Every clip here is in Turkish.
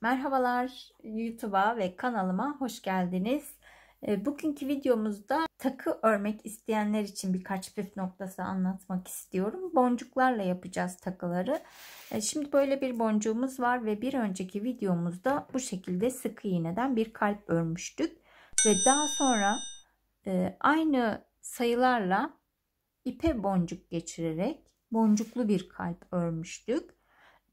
Merhabalar YouTube'a ve kanalıma hoş geldiniz. Ee, bugünkü videomuzda takı örmek isteyenler için birkaç püf noktası anlatmak istiyorum. Boncuklarla yapacağız takıları. Ee, şimdi böyle bir boncuğumuz var ve bir önceki videomuzda bu şekilde sıkı iğneden bir kalp örmüştük. Ve daha sonra e, aynı sayılarla ipe boncuk geçirerek boncuklu bir kalp örmüştük.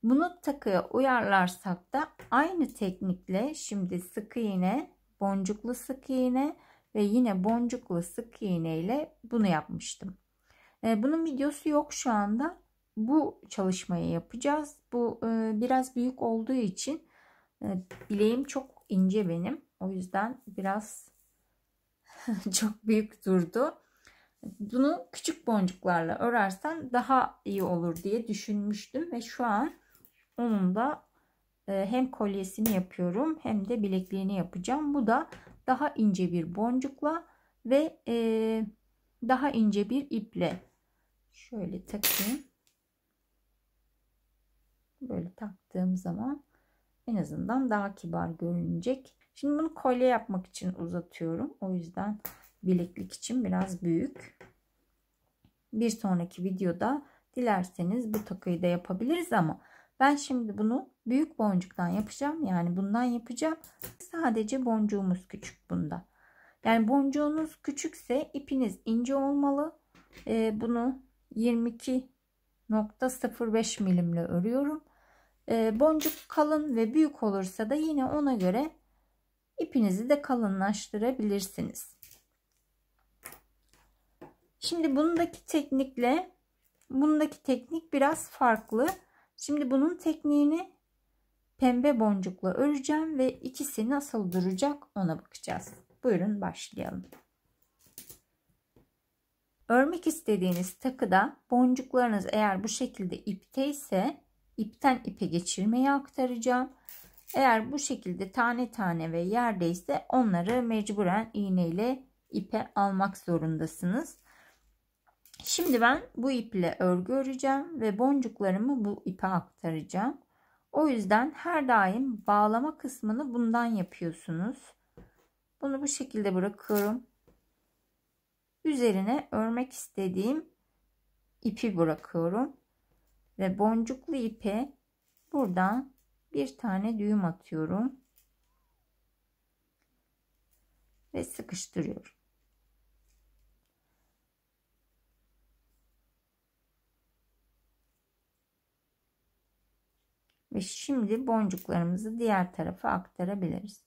Bunu takıya uyarlarsak da aynı teknikle şimdi sık iğne, boncuklu sık iğne ve yine boncuklu sık iğne ile bunu yapmıştım. Ee, bunun videosu yok şu anda. Bu çalışmayı yapacağız. Bu e, biraz büyük olduğu için e, bileğim çok ince benim. O yüzden biraz çok büyük durdu. Bunu küçük boncuklarla örersem daha iyi olur diye düşünmüştüm ve şu an onun da e, hem kolyesini yapıyorum hem de bilekliğini yapacağım. Bu da daha ince bir boncukla ve e, daha ince bir iple şöyle takayım. Böyle taktığım zaman en azından daha kibar görünecek. Şimdi bunu kolye yapmak için uzatıyorum. O yüzden bileklik için biraz büyük. Bir sonraki videoda dilerseniz bu takıyı da yapabiliriz ama ben şimdi bunu büyük boncuktan yapacağım. Yani bundan yapacağım. Sadece boncuğumuz küçük bunda. Yani boncuğunuz küçükse ipiniz ince olmalı. Ee, bunu 22.05 milimle örüyorum. Ee, boncuk kalın ve büyük olursa da yine ona göre ipinizi de kalınlaştırabilirsiniz. Şimdi bundaki teknikle bundaki teknik biraz farklı. Şimdi bunun tekniğini pembe boncukla öreceğim ve ikisi nasıl duracak ona bakacağız. Buyurun başlayalım. Örmek istediğiniz takıda boncuklarınız eğer bu şekilde ipte ise ipten ipe geçirmeyi aktaracağım. Eğer bu şekilde tane tane ve yerdeyse onları mecburen iğneyle ipe almak zorundasınız. Şimdi ben bu iple örgü öreceğim ve boncuklarımı bu ipe aktaracağım. O yüzden her daim bağlama kısmını bundan yapıyorsunuz. Bunu bu şekilde bırakıyorum. Üzerine örmek istediğim ipi bırakıyorum. Ve boncuklu ipe buradan bir tane düğüm atıyorum. Ve sıkıştırıyorum. Ve şimdi boncuklarımızı diğer tarafa aktarabiliriz.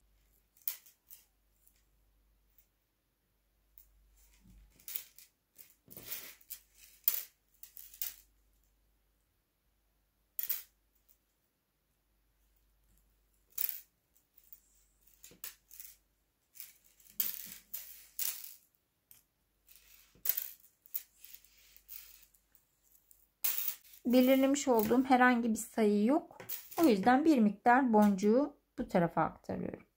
belirlemiş olduğum herhangi bir sayı yok yüzden bir miktar boncuğu bu tarafa aktarıyorum.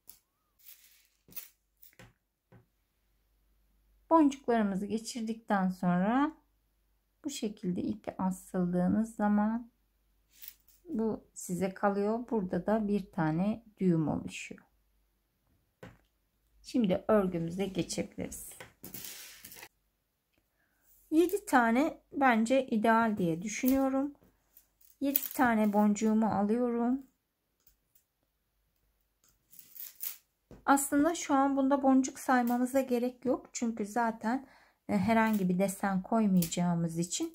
Boncuklarımızı geçirdikten sonra bu şekilde ipi asıldığınız zaman bu size kalıyor. Burada da bir tane düğüm oluşuyor. Şimdi örgümüze geçebiliriz. 7 tane bence ideal diye düşünüyorum. 7 tane boncuğumu alıyorum. Aslında şu an bunda boncuk saymamıza gerek yok. Çünkü zaten e, herhangi bir desen koymayacağımız için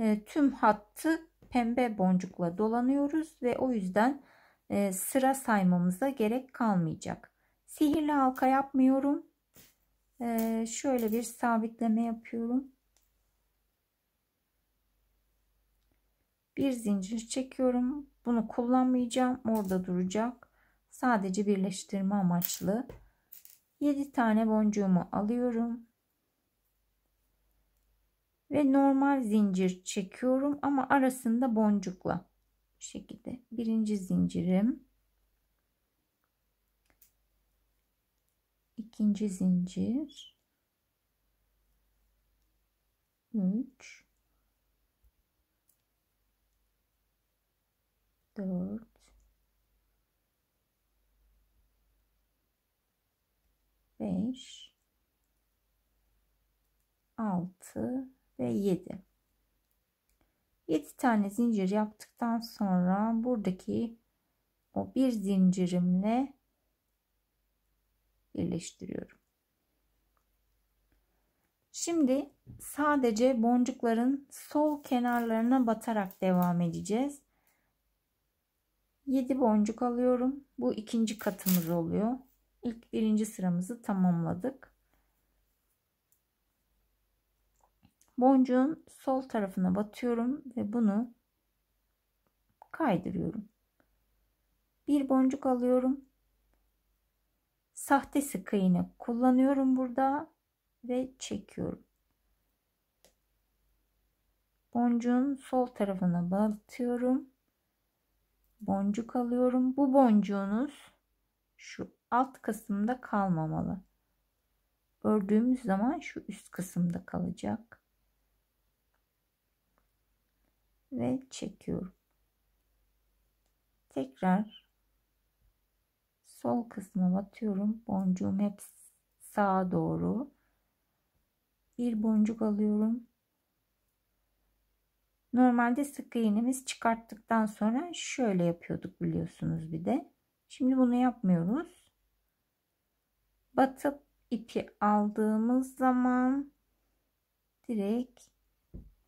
e, tüm hattı pembe boncukla dolanıyoruz ve o yüzden e, sıra saymamıza gerek kalmayacak. Sihirli halka yapmıyorum. Şöyle bir sabitleme yapıyorum. bir zincir çekiyorum bunu kullanmayacağım orada duracak sadece birleştirme amaçlı 7 tane boncuğumu alıyorum ve normal zincir çekiyorum ama arasında boncukla bu şekilde birinci zincirim ikinci zincir 3 4 5 6 ve 7 7 tane zincir yaptıktan sonra buradaki o bir zincirimle birleştiriyorum. Şimdi sadece boncukların sol kenarlarına batarak devam edeceğiz. 7 boncuk alıyorum. Bu ikinci katımız oluyor. İlk birinci sıramızı tamamladık. Boncuğun sol tarafına batıyorum ve bunu kaydırıyorum. Bir boncuk alıyorum. Sahte sık iğne kullanıyorum burada ve çekiyorum. Boncuğun sol tarafına batıyorum boncuk alıyorum. Bu boncuğunuz şu alt kısımda kalmamalı. Ördüğümüz zaman şu üst kısımda kalacak. Ve çekiyorum. Tekrar sol kısma batıyorum. Boncuğum hep sağa doğru. Bir boncuk alıyorum. Normalde sık iğnemiz çıkarttıktan sonra şöyle yapıyorduk biliyorsunuz bir de. Şimdi bunu yapmıyoruz. Batıp ipi aldığımız zaman direkt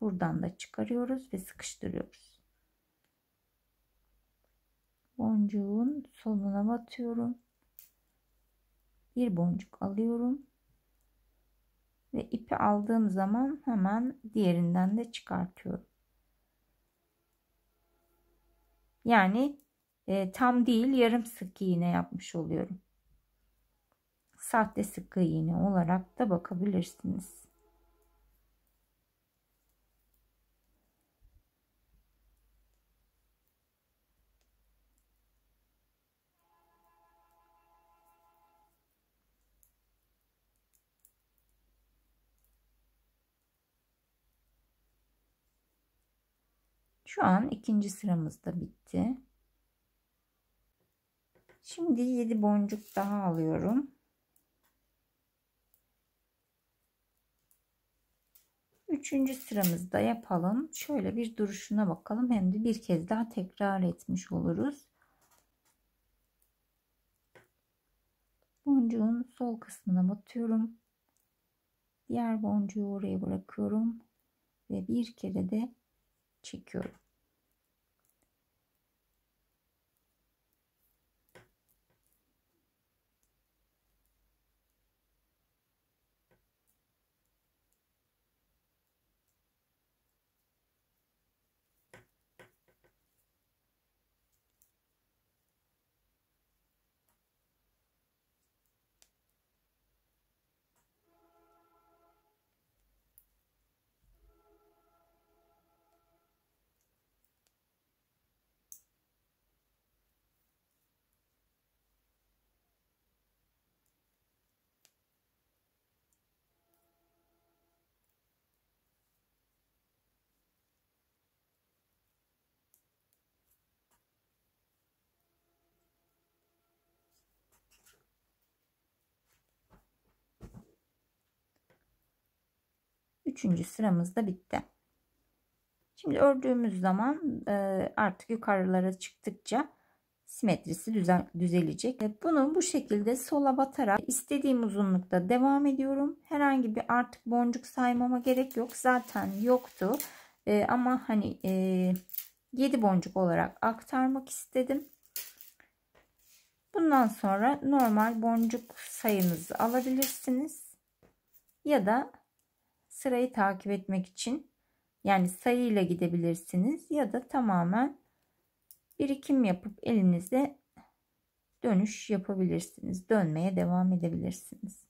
buradan da çıkarıyoruz ve sıkıştırıyoruz. Boncuğun soluna batıyorum. Bir boncuk alıyorum. Ve ipi aldığım zaman hemen diğerinden de çıkartıyorum. Yani e, tam değil yarım sık iğne yapmış oluyorum. Sahte sık iğne olarak da bakabilirsiniz. Şu an ikinci sıramız da bitti. Şimdi 7 boncuk daha alıyorum. Üçüncü sıramızda yapalım. Şöyle bir duruşuna bakalım. Hem de bir kez daha tekrar etmiş oluruz. Boncuğun sol kısmına batıyorum. Diğer boncuğu oraya bırakıyorum. Ve bir kere de Chico. Üçüncü sıramız da bitti. Şimdi ördüğümüz zaman e, artık yukarılara çıktıkça simetrisi düzel düzelecek. Bunu bu şekilde sola batarak istediğim uzunlukta devam ediyorum. Herhangi bir artık boncuk saymama gerek yok. Zaten yoktu. E, ama hani e, 7 boncuk olarak aktarmak istedim. Bundan sonra normal boncuk sayınızı alabilirsiniz. Ya da sırayı takip etmek için yani sayı ile gidebilirsiniz ya da tamamen birikim yapıp elinizde dönüş yapabilirsiniz. Dönmeye devam edebilirsiniz.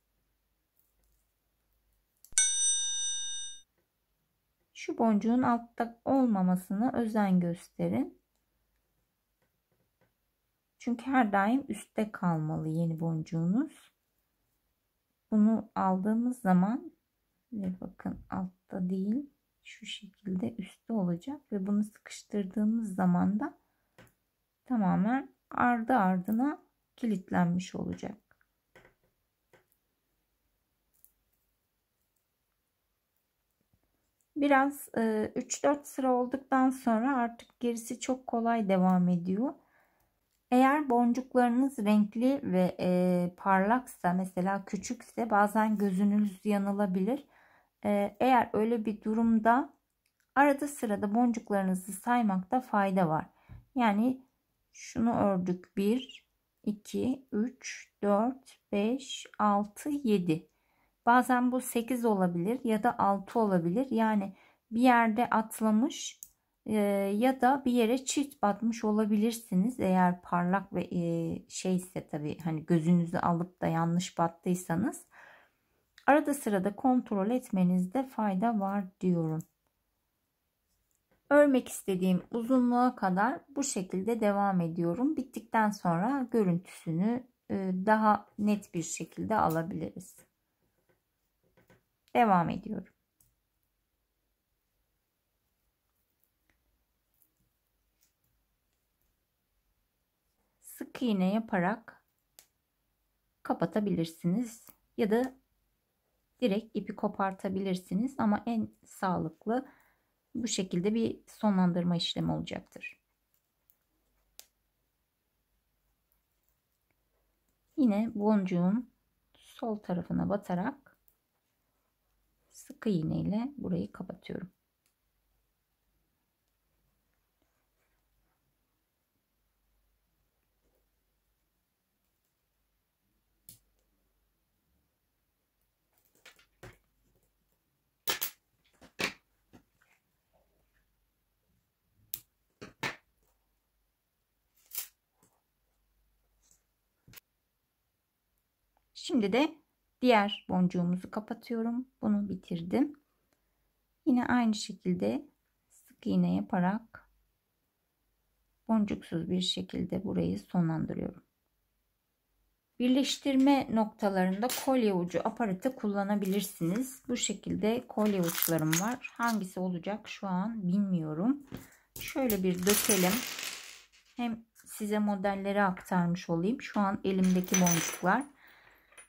Şu boncuğun altta olmamasına özen gösterin. Çünkü her daim üstte kalmalı yeni boncuğunuz. Bunu aldığımız zaman ve bakın altta değil şu şekilde üstte olacak ve bunu sıkıştırdığımız zaman da tamamen ardı ardına kilitlenmiş olacak. Biraz 3-4 e, sıra olduktan sonra artık gerisi çok kolay devam ediyor. Eğer boncuklarınız renkli ve e, parlaksa mesela küçükse bazen gözünüz yanılabilir. Ee, eğer öyle bir durumda arada sırada boncuklarınızı saymakta fayda var. Yani şunu ördük 1, 2, 3, 4, 5, 6, 7. Bazen bu 8 olabilir ya da 6 olabilir. Yani bir yerde atlamış e, ya da bir yere çift batmış olabilirsiniz. Eğer parlak ve e, şeyse tabi hani gözünüzü alıp da yanlış battıysanız. Arada sırada kontrol etmenizde fayda var diyorum. Örmek istediğim uzunluğa kadar bu şekilde devam ediyorum. Bittikten sonra görüntüsünü e, daha net bir şekilde alabiliriz. Devam ediyorum. Sık iğne yaparak kapatabilirsiniz ya da direkt ipi kopartabilirsiniz ama en sağlıklı bu şekilde bir sonlandırma işlemi olacaktır. Yine boncuğun sol tarafına batarak sık iğne ile burayı kapatıyorum. Şimdi de diğer boncuğumuzu kapatıyorum. Bunu bitirdim. Yine aynı şekilde sık iğne yaparak boncuksuz bir şekilde burayı sonlandırıyorum. Birleştirme noktalarında kolye ucu aparatı kullanabilirsiniz. Bu şekilde kolye uçlarım var. Hangisi olacak şu an bilmiyorum. Şöyle bir dökelim. Hem size modelleri aktarmış olayım. Şu an elimdeki boncuklar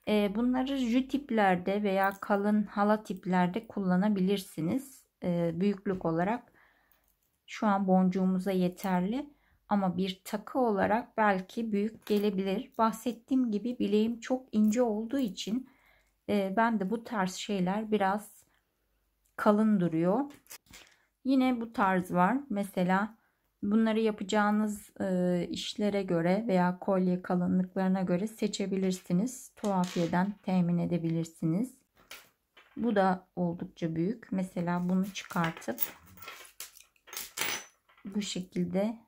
ee, bunları jü tiplerde veya kalın hala tiplerde kullanabilirsiniz. Ee, büyüklük olarak şu an boncuğumuza yeterli. Ama bir takı olarak belki büyük gelebilir. Bahsettiğim gibi bileğim çok ince olduğu için e, ben de bu tarz şeyler biraz kalın duruyor. Yine bu tarz var. Mesela Bunları yapacağınız e, işlere göre veya kolye kalınlıklarına göre seçebilirsiniz. Tuhafiyeden temin edebilirsiniz. Bu da oldukça büyük. Mesela bunu çıkartıp bu şekilde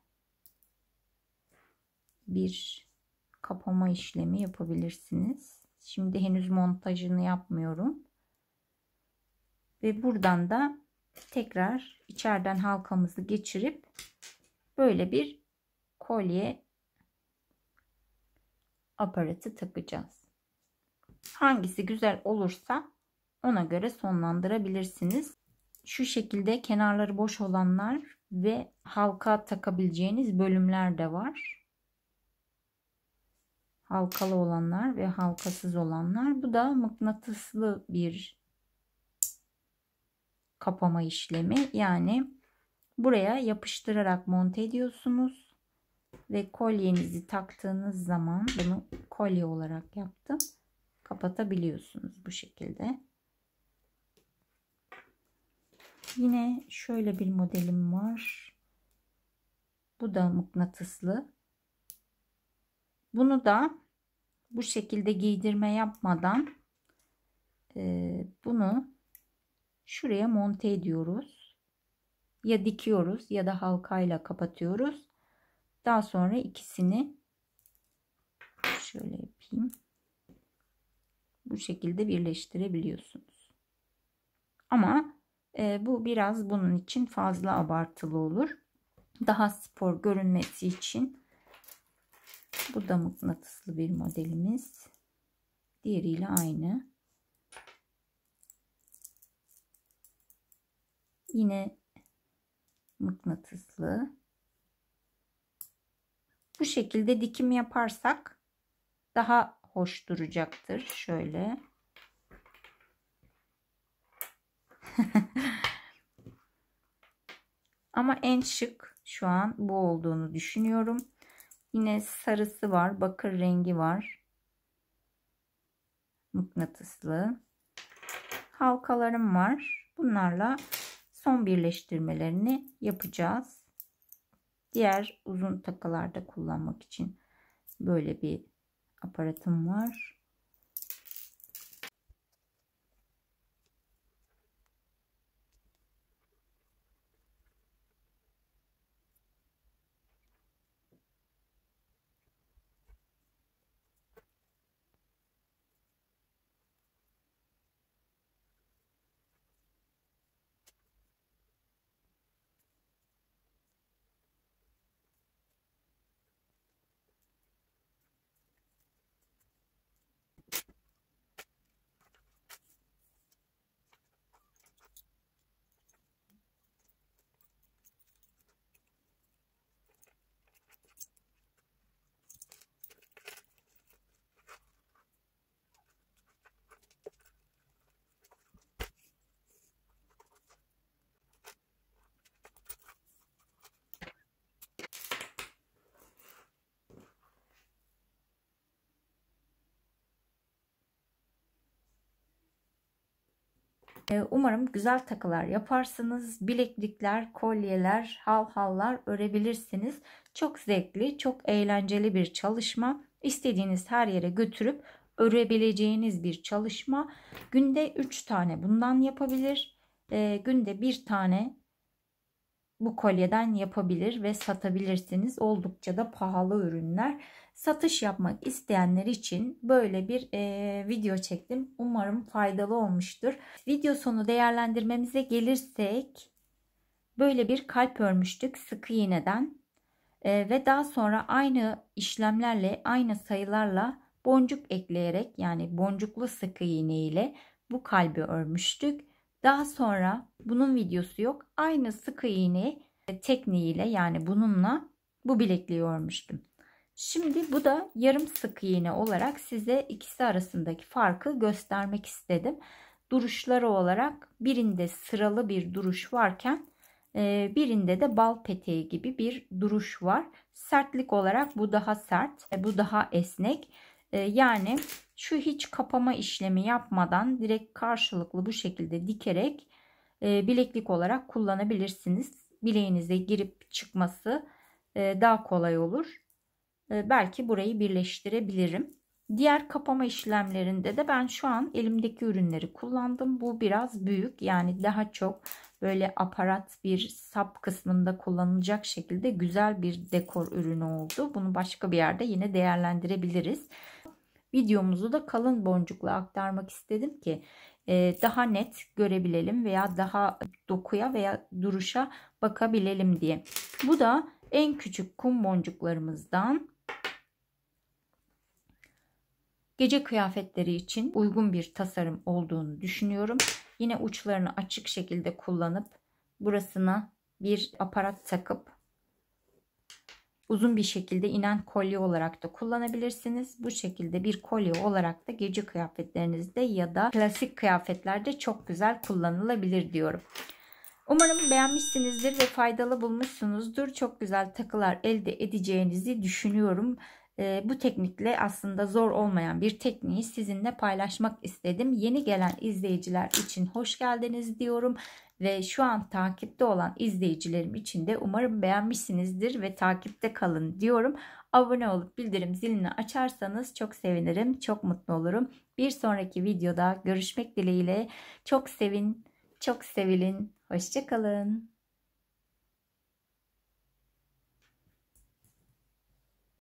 bir kapama işlemi yapabilirsiniz. Şimdi henüz montajını yapmıyorum. Ve buradan da tekrar içeriden halkamızı geçirip böyle bir kolye aparatı takacağız. Hangisi güzel olursa ona göre sonlandırabilirsiniz. Şu şekilde kenarları boş olanlar ve halka takabileceğiniz bölümler de var. Halkalı olanlar ve halkasız olanlar. Bu da mıknatıslı bir kapama işlemi. Yani buraya yapıştırarak monte ediyorsunuz ve kolyenizi taktığınız zaman bunu kolye olarak yaptım kapatabiliyorsunuz bu şekilde yine şöyle bir modelim var bu da mıknatıslı bunu da bu şekilde giydirme yapmadan e, bunu şuraya monte ediyoruz ya dikiyoruz ya da halkayla kapatıyoruz. Daha sonra ikisini şöyle yapayım. Bu şekilde birleştirebiliyorsunuz. Ama e, bu biraz bunun için fazla abartılı olur. Daha spor görünmesi için bu da mıknatıslı bir modelimiz. Diğeriyle aynı. Yine mıknatıslı. Bu şekilde dikim yaparsak daha hoş duracaktır. Şöyle. Ama en şık şu an bu olduğunu düşünüyorum. Yine sarısı var. Bakır rengi var. Mıknatıslı. Halkalarım var. Bunlarla son birleştirmelerini yapacağız. Diğer uzun takılarda kullanmak için böyle bir aparatım var. Ee, umarım güzel takılar yaparsınız. Bileklikler, kolyeler, halhallar örebilirsiniz. Çok zevkli, çok eğlenceli bir çalışma. İstediğiniz her yere götürüp örebileceğiniz bir çalışma. Günde 3 tane bundan yapabilir. E, günde 1 tane bu kolyeden yapabilir ve satabilirsiniz. Oldukça da pahalı ürünler satış yapmak isteyenler için böyle bir e, video çektim. Umarım faydalı olmuştur. Video sonu değerlendirmemize gelirsek böyle bir kalp örmüştük sık iğneden e, ve daha sonra aynı işlemlerle aynı sayılarla boncuk ekleyerek yani boncuklu sık iğne ile bu kalbi örmüştük. Daha sonra bunun videosu yok. Aynı sık iğne tekniğiyle yani bununla bu bilekliği örmüştüm. Şimdi bu da yarım sık iğne olarak size ikisi arasındaki farkı göstermek istedim. Duruşları olarak birinde sıralı bir duruş varken e, birinde de bal peteği gibi bir duruş var. Sertlik olarak bu daha sert, e, bu daha esnek. E, yani şu hiç kapama işlemi yapmadan direkt karşılıklı bu şekilde dikerek bileklik olarak kullanabilirsiniz. Bileğinize girip çıkması daha kolay olur. Ee, belki burayı birleştirebilirim. Diğer kapama işlemlerinde de ben şu an elimdeki ürünleri kullandım. Bu biraz büyük yani daha çok böyle aparat bir sap kısmında kullanılacak şekilde güzel bir dekor ürünü oldu. Bunu başka bir yerde yine değerlendirebiliriz. Videomuzu da kalın boncukla aktarmak istedim ki e, daha net görebilelim veya daha dokuya veya duruşa bakabilelim diye. Bu da en küçük kum boncuklarımızdan Gece kıyafetleri için uygun bir tasarım olduğunu düşünüyorum. Yine uçlarını açık şekilde kullanıp burasına bir aparat takıp uzun bir şekilde inen kolye olarak da kullanabilirsiniz. Bu şekilde bir kolye olarak da gece kıyafetlerinizde ya da klasik kıyafetlerde çok güzel kullanılabilir diyorum. Umarım beğenmişsinizdir ve faydalı bulmuşsunuzdur. Çok güzel takılar elde edeceğinizi düşünüyorum. Ee, bu teknikle aslında zor olmayan bir tekniği sizinle paylaşmak istedim. Yeni gelen izleyiciler için hoş geldiniz diyorum ve şu an takipte olan izleyicilerim için de umarım beğenmişsinizdir ve takipte kalın diyorum. Abone olup bildirim zilini açarsanız çok sevinirim, çok mutlu olurum. Bir sonraki videoda görüşmek dileğiyle. Çok sevin, çok sevilin. Hoşçakalın.